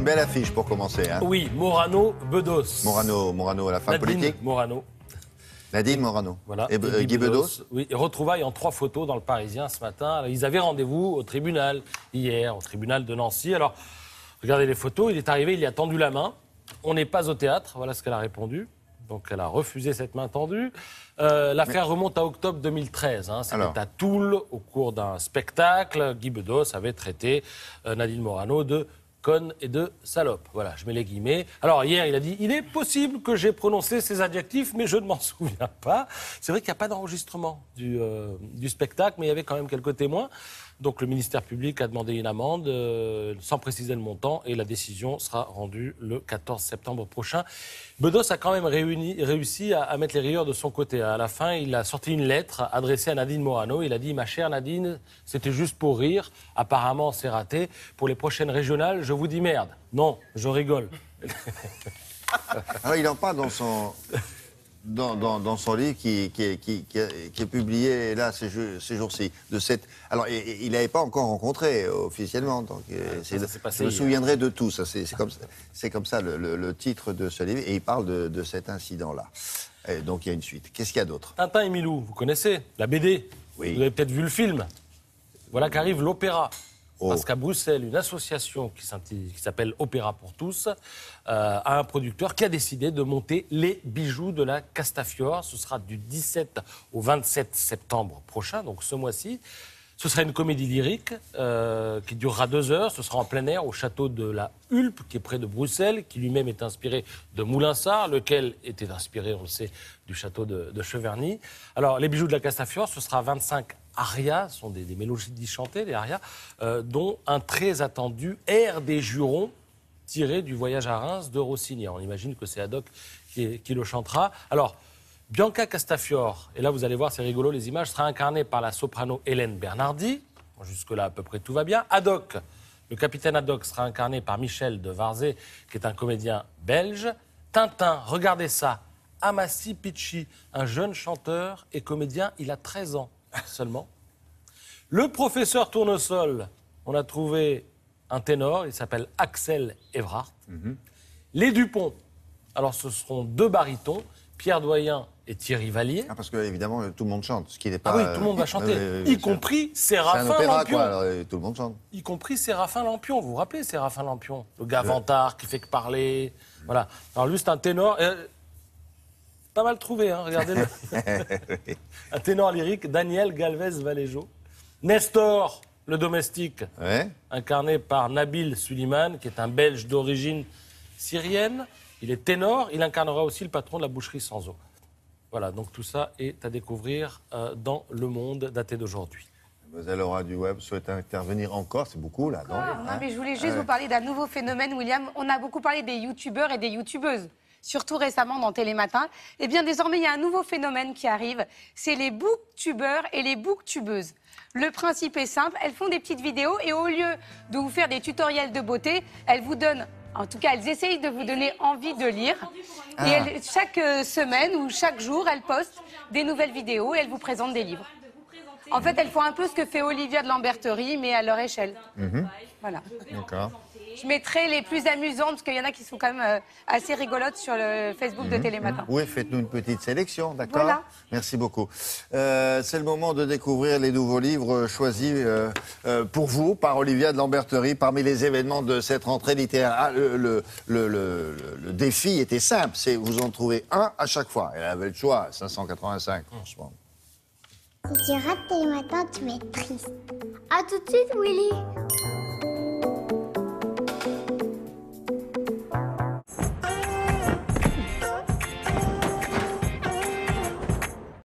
une belle affiche pour commencer. Hein. Oui, Morano, Bedos. Morano, Morano à la fin Nadine politique. Morano. Nadine Morano. Voilà. Et, Guy Bedos. Oui, retrouvailles en trois photos dans le Parisien ce matin. Ils avaient rendez-vous au tribunal hier, au tribunal de Nancy. Alors, regardez les photos. Il est arrivé, il a tendu la main. On n'est pas au théâtre. Voilà ce qu'elle a répondu. Donc elle a refusé cette main tendue. Euh, l'affaire remonte à octobre 2013. Hein. C'était à Toul au cours d'un spectacle. Guy Bedos avait traité euh, Nadine Morano de conne et de salope. Voilà, je mets les guillemets. Alors hier, il a dit, il est possible que j'ai prononcé ces adjectifs, mais je ne m'en souviens pas. C'est vrai qu'il n'y a pas d'enregistrement euh, du, spectacle, mais il y avait quand même quelques témoins. Donc le ministère public a demandé une amende euh, sans préciser le montant et la décision sera rendue le 14 septembre prochain. Bedos a quand même réussi à, à, mettre les rieurs de son côté. À la fin, il a sorti une lettre adressée à Nadine Morano. Il a dit, ma chère Nadine, c'était juste pour rire. Apparemment, c'est raté. Pour les prochaines régionales, je vous dis merde. Non, je rigole. Alors, ah, il en parle dans son, dans, dans, son livre qui, qui, qui, est publié là ces, jours-ci. De cette... Alors, il n'avait pas encore rencontré euh, officiellement. Donc, euh, ah, je me euh, souviendrai de tout. c'est, comme, c'est comme ça le, titre de ce livre. Et il parle de, cet incident-là. donc, il y a une suite. Qu'est-ce qu'il y a d'autre Tintin et Milou, vous connaissez La BD. Oui. Vous avez peut-être vu le film. Voilà qu'arrive l'opéra. Oh. Parce qu'à Bruxelles, une association qui s'appelle Opéra pour tous euh, a un producteur qui a décidé de monter les bijoux de la Castafiore. Ce sera du 17 au 27 septembre prochain, donc ce mois-ci. Ce sera une comédie lyrique euh, qui durera deux heures. Ce sera en plein air au château de la Hulpe, qui est près de Bruxelles, qui lui-même est inspiré de Moulinsart, lequel était inspiré, on le sait, du château de, de Cheverny. Alors, les bijoux de la Castafiore, ce sera 25 arias, sont des, mélodies chantées, des arias, euh, dont un très attendu Air des Jurons, tiré du voyage à Reims de Rossini. on imagine que c'est Haddock qui, le chantera. Alors, Bianca Castafiore, et là vous allez voir, c'est rigolo les images, sera incarnée par la soprano Hélène Bernardi. Jusque-là, à peu près tout va bien. Haddock, le capitaine Haddock sera incarné par Michel de Varzé, qui est un comédien belge. Tintin, regardez ça, Amassi Picci, un jeune chanteur et comédien, il a 13 ans seulement. Le professeur Tournesol, on a trouvé un ténor, il s'appelle Axel Evrard. Mhm. Les Dupont, alors ce seront deux barytons, Pierre Doyen et Thierry Vallier. Ah, parce que évidemment tout le monde chante, ce qui n'est ah pas. oui, tout le monde va euh, chanter, y compris Séraphin Lampion. Quoi, alors, tout le monde chante. Y compris Séraphin Lampion. Vous vous rappelez Séraphin Lampion, le gars vantard qui fait que parler. Mm. Voilà. Alors lui c'est un ténor. Euh, pas mal trouvé, hein, regardez-le. Un ténor lyrique, Daniel Galvez-Valéjo. Nestor, le domestique, incarné par Nabil Suliman, qui est un Belge d'origine syrienne. Il est ténor, il incarnera aussi le patron de la boucherie sans eau. Voilà, donc tout ça est à découvrir euh, dans Le Monde daté d'aujourd'hui. Mademoiselle Aura du Web souhaite intervenir encore, c'est beaucoup là. non, ah. mais je voulais juste ah vous parler d'un nouveau phénomène, William. On a beaucoup parlé des youtubeurs et des youtubeuses surtout récemment dans Télématin. Eh bien, désormais, il y a un nouveau phénomène qui arrive. C'est les booktubeurs et les booktubeuses. Le principe est simple, elles font des petites vidéos et au lieu de vous faire des tutoriels de beauté, elles vous donnent en tout cas, elles essayent de vous donner envie de lire. Et ah. chaque euh, semaine ou chaque jour, elles postent des nouvelles vidéos et elles vous présentent des livres. En fait, elles font un peu ce que fait Olivia de Lamberterie, mais à leur échelle. Mhm. Voilà. D'accord. Je mettrai les plus amusantes, parce qu'il y en a qui sont quand même euh, assez rigolotes sur le Facebook de mhm. Télématin. Oui, faites-nous une petite sélection, d'accord voilà. Merci beaucoup. Euh, c'est le moment de découvrir les nouveaux livres choisis euh, pour vous par Olivia de Lamberterie parmi les événements de cette rentrée littéraire. Ah, le, le, le, le, défi était simple, c'est vous en trouvez un à chaque fois. Elle avait le choix, 585 hmm. franchement. Si tu rates Télématin, tu vas triste. À tout de suite, Willy.